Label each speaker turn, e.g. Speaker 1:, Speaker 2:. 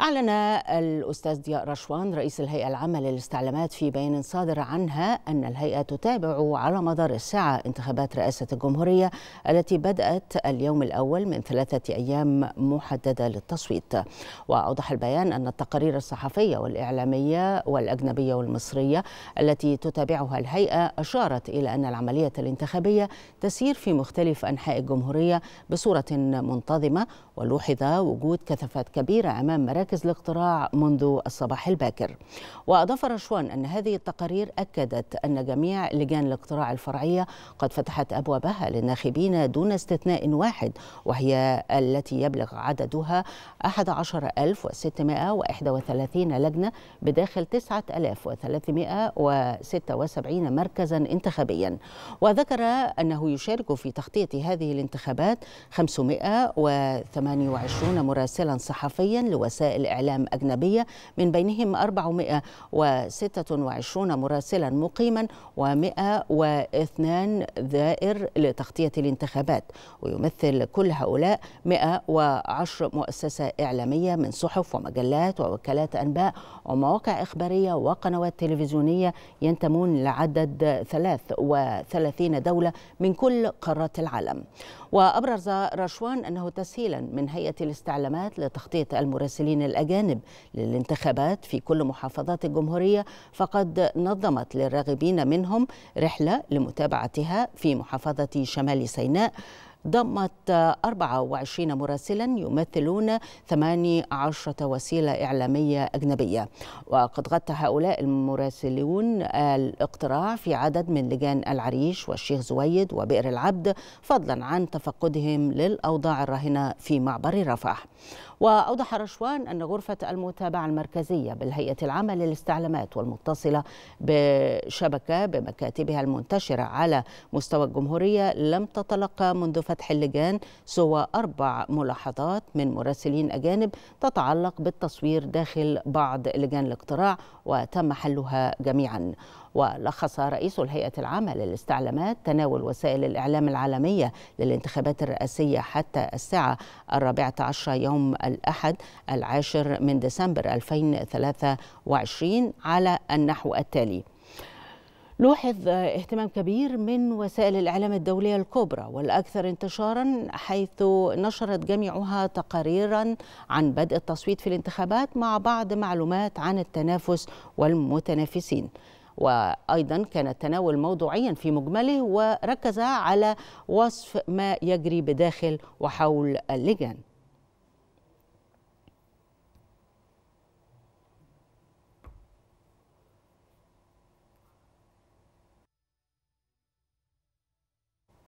Speaker 1: أعلن الأستاذ ضياء رشوان رئيس الهيئة العامة للاستعلامات في بيان صادر عنها أن الهيئة تتابع على مدار الساعة انتخابات رئاسة الجمهورية التي بدأت اليوم الأول من ثلاثة أيام محددة للتصويت وأوضح البيان أن التقارير الصحفية والإعلامية والأجنبية والمصرية التي تتابعها الهيئة أشارت إلى أن العملية الانتخابية تسير في مختلف أنحاء الجمهورية بصورة منتظمة ولوحظ وجود كثافات كبيرة أمام مراكز مراكز الاقتراع منذ الصباح الباكر وأضاف رشوان أن هذه التقارير أكدت أن جميع لجان الاقتراع الفرعية قد فتحت أبوابها للناخبين دون استثناء واحد وهي التي يبلغ عددها 11631 لجنة بداخل 9376 مركزا انتخابيا وذكر أنه يشارك في تغطية هذه الانتخابات 528 مراسلا صحفيا لوسائل الإعلام أجنبية من بينهم 426 مراسلا مقيما و102 ذائر لتغطية الانتخابات ويمثل كل هؤلاء 110 مؤسسة إعلامية من صحف ومجلات ووكالات أنباء ومواقع إخبارية وقنوات تلفزيونية ينتمون لعدد 33 دولة من كل قارات العالم وأبرز رشوان أنه تسهيلا من هيئة الاستعلامات لتغطية المراسلين الأجانب للانتخابات في كل محافظات الجمهورية فقد نظمت للراغبين منهم رحلة لمتابعتها في محافظة شمال سيناء ضمت 24 مراسلا يمثلون 18 وسيلة إعلامية أجنبية وقد غطى هؤلاء المراسلون الاقتراع في عدد من لجان العريش والشيخ زويد وبئر العبد فضلا عن تفقدهم للأوضاع الراهنة في معبر رفح وأوضح رشوان أن غرفة المتابعة المركزية بالهيئة العامة للاستعلامات والمتصلة بشبكة بمكاتبها المنتشرة على مستوى الجمهورية لم تتلقى منذ فتح اللجان سوى أربع ملاحظات من مراسلين أجانب تتعلق بالتصوير داخل بعض لجان الاقتراع وتم حلها جميعا ولخص رئيس الهيئة العامة للاستعلامات تناول وسائل الإعلام العالمية للانتخابات الرئاسية حتى الساعة الرابعة عشر يوم الأحد العاشر من ديسمبر 2023 على النحو التالي لوحظ اهتمام كبير من وسائل الإعلام الدولية الكبرى والأكثر انتشارا حيث نشرت جميعها تقاريرا عن بدء التصويت في الانتخابات مع بعض معلومات عن التنافس والمتنافسين وأيضا كان التناول موضوعيا في مجمله وركز على وصف ما يجري بداخل وحول اللجان